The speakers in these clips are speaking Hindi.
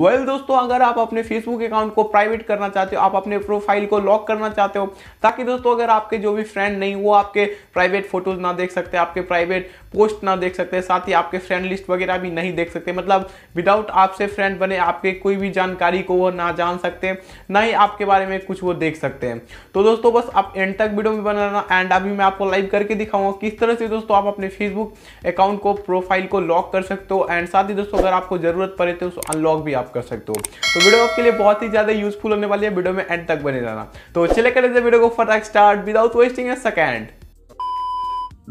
वेल well, दोस्तों अगर आप अपने फेसबुक अकाउंट को प्राइवेट करना चाहते हो आप अपने प्रोफाइल को लॉक करना चाहते हो ताकि दोस्तों अगर आपके जो भी फ्रेंड नहीं वो आपके प्राइवेट फोटोज ना देख सकते आपके प्राइवेट पोस्ट ना देख सकते साथ ही आपके फ्रेंड लिस्ट वगैरह भी नहीं देख सकते मतलब विदाउट आपसे फ्रेंड बने आपके कोई भी जानकारी को वो ना जान सकते ना ही आपके बारे में कुछ वो देख सकते हैं तो दोस्तों बस आप एंड तक वीडियो में बनाना एंड अभी मैं आपको लाइव करके दिखाऊंगा किस तरह से दोस्तों आप अपने फेसबुक अकाउंट को प्रोफाइल को लॉक कर सकते हो एंड साथ ही दोस्तों अगर आपको जरूरत पड़े तो अनलॉक भी आप आप कर सकते हो तो वीडियो आपके लिए बहुत ही ज्यादा यूजफुल होने वाली है वीडियो में एंड तक बने जाना तो चले करें वीडियो को फटाक start without wasting a second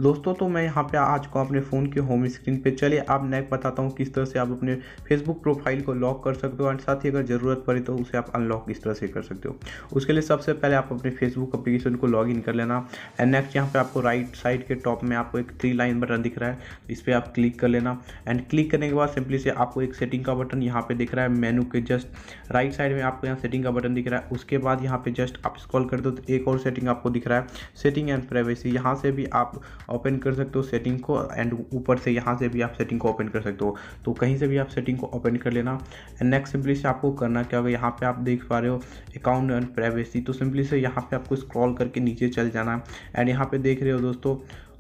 दोस्तों तो मैं यहाँ पे आज को अपने फ़ोन के होम स्क्रीन पे चले आप नेक बताता हूँ किस तरह से आप अपने फेसबुक प्रोफाइल को लॉक कर सकते हो एंड साथ ही अगर ज़रूरत पड़े तो उसे आप अनलॉक इस तरह से कर सकते हो उसके लिए सबसे पहले आप अपने फेसबुक अप्लीकेशन को लॉग इन कर लेना एंड नेक्स्ट यहाँ पर आपको राइट साइड के टॉप में आपको एक थ्री लाइन बटन दिख रहा है इस पर आप क्लिक कर लेना एंड क्लिक करने के बाद सिंपली से आपको एक सेटिंग का बटन यहाँ पर दिख रहा है मेनू के जस्ट राइट साइड में आपको यहाँ सेटिंग का बटन दिख रहा है उसके बाद यहाँ पर जस्ट आप स्कॉल कर दो तो एक और सेटिंग आपको दिख रहा है सेटिंग एंड प्राइवेसी यहाँ से भी आप ओपन कर सकते हो सेटिंग को एंड ऊपर से यहाँ से भी आप सेटिंग को ओपन कर सकते हो तो कहीं से भी आप सेटिंग को ओपन कर लेना एंड नेक्स्ट सिंपली से आपको करना क्या होगा यहाँ पे आप देख पा रहे हो अकाउंट एंड प्राइवेसी तो सिंपली से यहाँ पे आपको स्क्रॉल करके नीचे चल जाना है एंड यहाँ पे देख रहे हो दोस्तों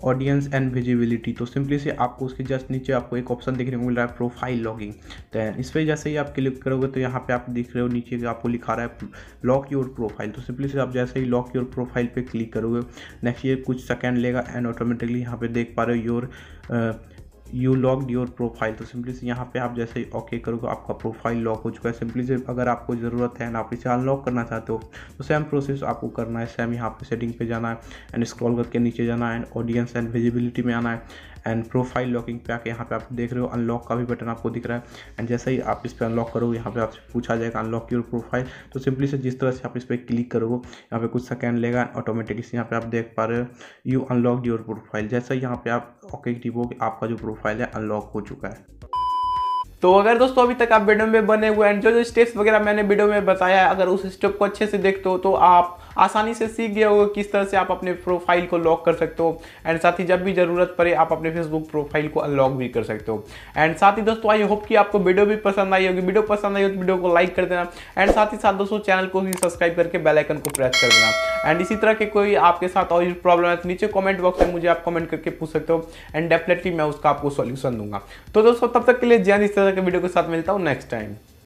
ऑडियंस एंड विजिबिलिटी तो सिंपली से आपको उसके जस्ट नीचे आपको एक ऑप्शन देखने को मिल रहा है प्रोफाइल लॉगिंग तो इस पर जैसे ही आप क्लिक करोगे तो यहाँ पे आप देख रहे हो नीचे आपको लिखा रहा है लॉक योर प्रोफाइल तो सिंपली से आप जैसे ही लॉक योर प्रोफाइल पे क्लिक करोगे नेक्स्ट ये कुछ सेकेंड लेगा एंड ऑटोमेटिकली यहाँ पे देख पा रहे हो your you locked your profile तो सिंपली से यहाँ पे आप जैसे ओके करोगे आपका प्रोफाइल लॉक हो चुका है सिंपली से अगर आपको ज़रूरत है ना आप इसे अनलॉक करना चाहते हो तो सेम प्रोसेस आपको करना है सेम यहाँ पे सेटिंग पे जाना है एंड स्क्रॉल करके नीचे जाना है एंड ऑडियंस एंड विजिबिलिटी में आना है एंड प्रोफाइल लॉकिंग पे आके यहाँ पे आप देख रहे हो अनलॉक का भी बटन आपको दिख रहा है एंड जैसे ही आप इस पर अनलॉक करोगे यहाँ पे आपसे पूछा जाएगा अनलॉक योर प्रोफाइल तो सिंपली से जिस तरह से आप इस पर क्लिक करोगे यहाँ पे कुछ सेकेंड लेगा ऑटोमेटिक यहाँ पे आप देख पा रहे हो यू अनलॉक योर प्रोफाइल जैसे यहाँ पे आप ओके टिपोगे आपका जो प्रोफाइल है अनलॉक हो चुका है तो अगर दोस्तों अभी तक आप वीडियो में बने हुए हैं जो जो स्टेप्स वगैरह मैंने वीडियो में बताया है अगर उस स्टेप को अच्छे से देखते हो तो आप आसानी से सीख गया होगा किस तरह से आप अपने प्रोफाइल को लॉक कर सकते हो एंड साथ ही जब भी ज़रूरत पड़े आप अपने फेसबुक प्रोफाइल को अनलॉक भी कर सकते हो एंड साथ ही दोस्तों आई होप कि आपको वीडियो भी पसंद आई होगी वीडियो पसंद आई हो तो वीडियो को लाइक कर देना एंड साथ ही साथ दोस्तों चैनल को भी सब्सक्राइब करके बेलाइकन को प्रेस कर देना एंड इसी तरह के कोई आपके साथ और प्रॉब्लम है तो नीचे कॉमेंट बॉक्स में मुझे आप कॉमेंट करके पूछ सकते हो एंड डेफिनेटली मैं उसका आपको सोल्यूशन दूंगा तो दोस्तों तब तक के लिए जैन इस तरह के वीडियो के साथ मिलता हूँ नेक्स्ट टाइम